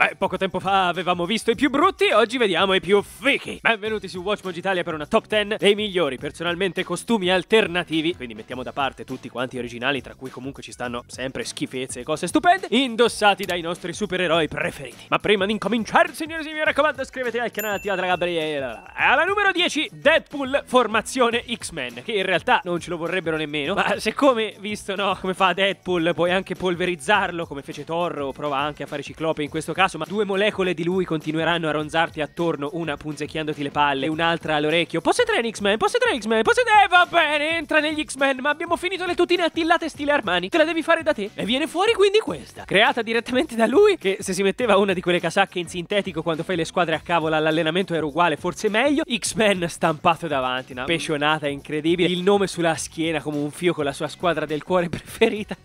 Beh, poco tempo fa avevamo visto i più brutti, oggi vediamo i più fichi. Benvenuti su Watchmog Italia per una top 10 dei migliori, personalmente, costumi alternativi. Quindi mettiamo da parte tutti quanti originali, tra cui comunque ci stanno sempre schifezze e cose stupende, indossati dai nostri supereroi preferiti. Ma prima di incominciare, signori e signori, mi raccomando, iscrivetevi al canale Teatra Gabriella. Alla numero 10, Deadpool formazione X-Men, che in realtà non ce lo vorrebbero nemmeno, ma siccome, visto no, come fa Deadpool, puoi anche polverizzarlo, come fece Thor, o prova anche a fare Ciclope in questo caso, caso, ma due molecole di lui continueranno a ronzarti attorno, una punzecchiandoti le palle e un'altra all'orecchio. Possedere in X-Men, possedere in X-Men, possedere... Eh, va bene, entra negli X-Men, ma abbiamo finito le tutine attillate stile Armani. Te la devi fare da te. E viene fuori quindi questa, creata direttamente da lui, che se si metteva una di quelle casacche in sintetico quando fai le squadre a cavola all'allenamento era uguale, forse meglio. X-Men stampato davanti, una pescionata incredibile, il nome sulla schiena come un fio con la sua squadra del cuore preferita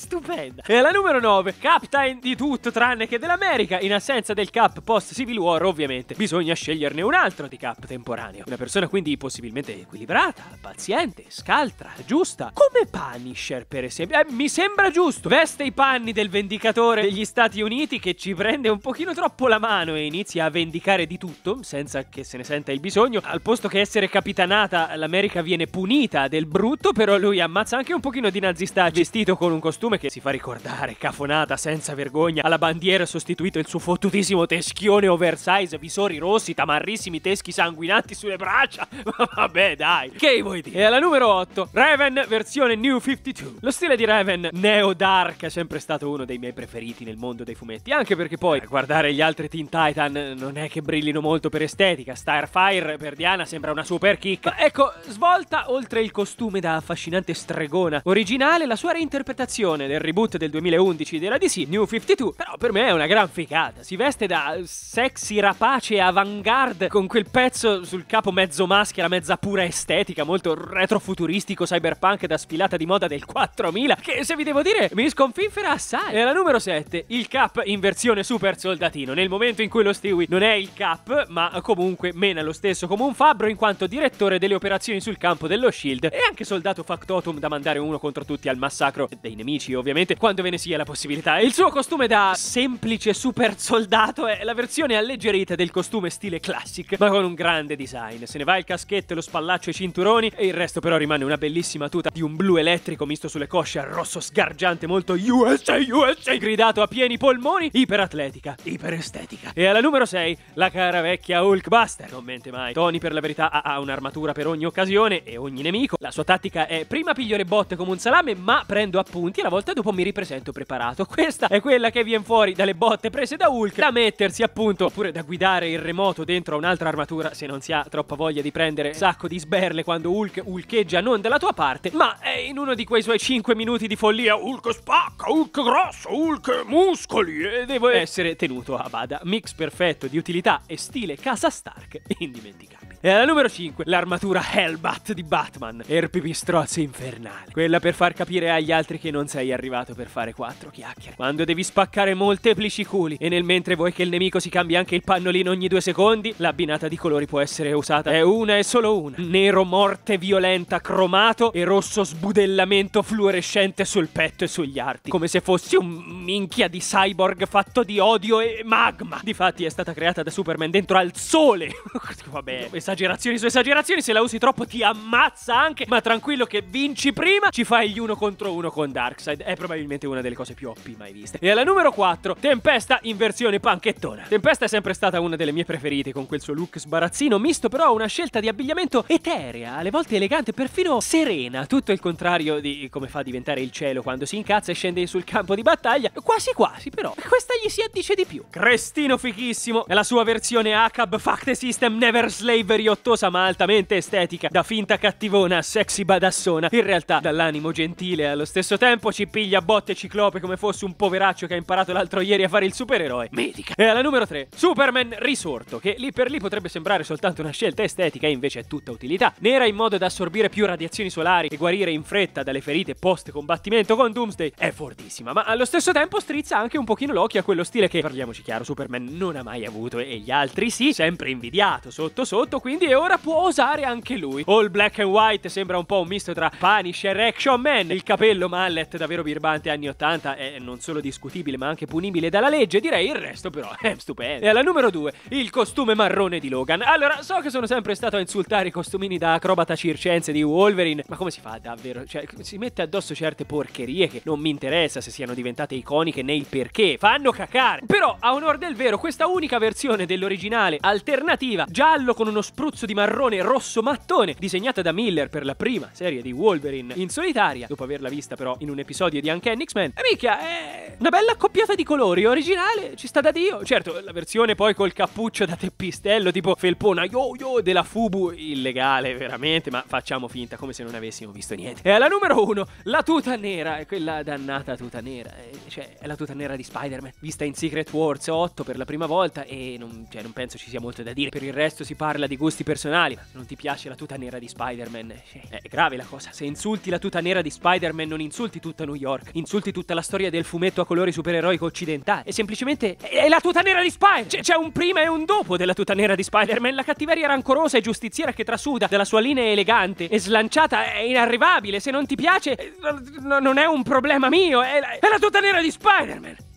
stupenda. E alla numero 9, captain di tutto tranne che dell'America. In assenza del cap post Civil War, ovviamente, bisogna sceglierne un altro di cap temporaneo. Una persona quindi possibilmente equilibrata, paziente, scaltra, giusta. Come Punisher, per esempio. Eh, mi sembra giusto. Veste i panni del vendicatore degli Stati Uniti che ci prende un pochino troppo la mano e inizia a vendicare di tutto, senza che se ne senta il bisogno. Al posto che essere capitanata, l'America viene punita del brutto, però lui ammazza anche un pochino di nazista vestito con un costume Fiume che si fa ricordare, cafonata senza vergogna, alla bandiera sostituito il suo fottutissimo teschione oversize, visori rossi, tamarrissimi teschi sanguinanti sulle braccia. Ma vabbè, dai. Che vuoi dire? E alla numero 8, Raven versione New 52. Lo stile di Raven Neo Dark è sempre stato uno dei miei preferiti nel mondo dei fumetti, anche perché poi a guardare gli altri Teen Titan non è che brillino molto per estetica. Starfire per Diana sembra una super kick. Ma ecco, svolta oltre il costume da affascinante stregona originale, la sua reinterpretazione versione del reboot del 2011 della DC, New 52, però per me è una gran figata. Si veste da sexy rapace avant-garde con quel pezzo sul capo mezzo maschera, mezza pura estetica, molto retrofuturistico cyberpunk da sfilata di moda del 4000, che se vi devo dire mi sconfinfera assai. E la numero 7, il cap in versione super soldatino, nel momento in cui lo Stewie non è il cap, ma comunque mena lo stesso come un fabbro in quanto direttore delle operazioni sul campo dello Shield e anche soldato factotum da mandare uno contro tutti al massacro dei nemici amici, ovviamente, quando ve ne sia la possibilità. Il suo costume da semplice super soldato è la versione alleggerita del costume stile classic, ma con un grande design. Se ne va il caschetto, lo spallaccio e i cinturoni, e il resto però rimane una bellissima tuta di un blu elettrico misto sulle cosce al rosso sgargiante molto USA USA gridato a pieni polmoni, iperatletica, iperestetica. E alla numero 6, la cara vecchia Hulkbuster. Non mente mai. Tony per la verità ha un'armatura per ogni occasione e ogni nemico. La sua tattica è prima piglio le botte come un salame, ma prendo appunti e la volta dopo mi ripresento preparato. Questa è quella che viene fuori dalle botte prese da Hulk da mettersi appunto oppure da guidare il remoto dentro a un'altra armatura se non si ha troppa voglia di prendere sacco di sberle quando Hulk hulcheggia non dalla tua parte, ma è eh, in uno di quei suoi 5 minuti di follia Hulk spacca, Hulk grosso, Hulk muscoli e devo essere tenuto a bada. Mix perfetto di utilità e stile casa Stark indimenticabile. E alla numero 5, l'armatura Hellbat di Batman e er infernali. Quella per far capire agli altri che non sei arrivato per fare quattro chiacchiere. Quando devi spaccare molteplici culi e nel mentre vuoi che il nemico si cambi anche il pannolino ogni due secondi, l'abbinata di colori può essere usata. È una e solo una. Nero morte violenta cromato e rosso sbudellamento fluorescente sul petto e sugli arti. Come se fossi un minchia di cyborg fatto di odio e magma. Difatti è stata creata da Superman dentro al sole. Vabbè, esatto esagerazioni su esagerazioni, se la usi troppo ti ammazza anche, ma tranquillo che vinci prima, ci fai gli uno contro uno con Darkseid, è probabilmente una delle cose più OP mai viste. E alla numero 4, Tempesta in versione panchettona. Tempesta è sempre stata una delle mie preferite, con quel suo look sbarazzino, misto però a una scelta di abbigliamento eterea, alle volte elegante, perfino serena, tutto il contrario di come fa a diventare il cielo quando si incazza e scende sul campo di battaglia, quasi quasi però, questa gli si addice di più. Crestino fichissimo, è la sua versione ACAB Fact System Never Slavery riottosa ma altamente estetica, da finta cattivona a sexy badassona, in realtà dall'animo gentile allo stesso tempo ci piglia botte ciclope come fosse un poveraccio che ha imparato l'altro ieri a fare il supereroe. Medica. E alla numero 3, Superman risorto, che lì per lì potrebbe sembrare soltanto una scelta estetica e invece è tutta utilità. Nera in modo da assorbire più radiazioni solari e guarire in fretta dalle ferite post combattimento con Doomsday è fortissima, ma allo stesso tempo strizza anche un pochino l'occhio a quello stile che, parliamoci chiaro, Superman non ha mai avuto e gli altri sì, sempre invidiato sotto sotto, quindi quindi e ora può osare anche lui. All black and white sembra un po' un misto tra Punisher e Action Man. Il capello mallet davvero birbante anni 80 è non solo discutibile ma anche punibile dalla legge, direi il resto però è stupendo. E alla numero 2, il costume marrone di Logan. Allora, so che sono sempre stato a insultare i costumini da acrobata circense di Wolverine, ma come si fa davvero? Cioè, si mette addosso certe porcherie che non mi interessa se siano diventate iconiche né il perché, fanno cacare. Però, a onor del vero, questa unica versione dell'originale alternativa, giallo con uno spazio spruzzo di marrone rosso mattone, disegnata da Miller per la prima serie di Wolverine in solitaria, dopo averla vista però in un episodio di Uncanny X-Men. E eh, mica, è una bella accoppiata di colori, originale, ci sta da Dio. Certo, la versione poi col cappuccio da teppistello, tipo felpona yo yo della Fubu, illegale veramente, ma facciamo finta come se non avessimo visto niente. E alla numero uno, la tuta nera, è quella dannata tuta nera, eh, cioè è la tuta nera di Spider-Man, vista in Secret Wars 8 per la prima volta e non, cioè, non penso ci sia molto da dire, per il resto si parla di gusto gusti personali, ma non ti piace la tuta nera di Spider-Man. È grave la cosa. Se insulti la tuta nera di Spider-Man, non insulti tutta New York, insulti tutta la storia del fumetto a colori supereroico occidentale. E semplicemente è la tuta nera di Spider! Cioè, man C'è un prima e un dopo della tuta nera di Spider-Man. La cattiveria rancorosa e giustiziera che trasuda dalla sua linea elegante e slanciata è inarrivabile. Se non ti piace, eh, non è un problema mio, è la, è la tuta nera di Spider-Man!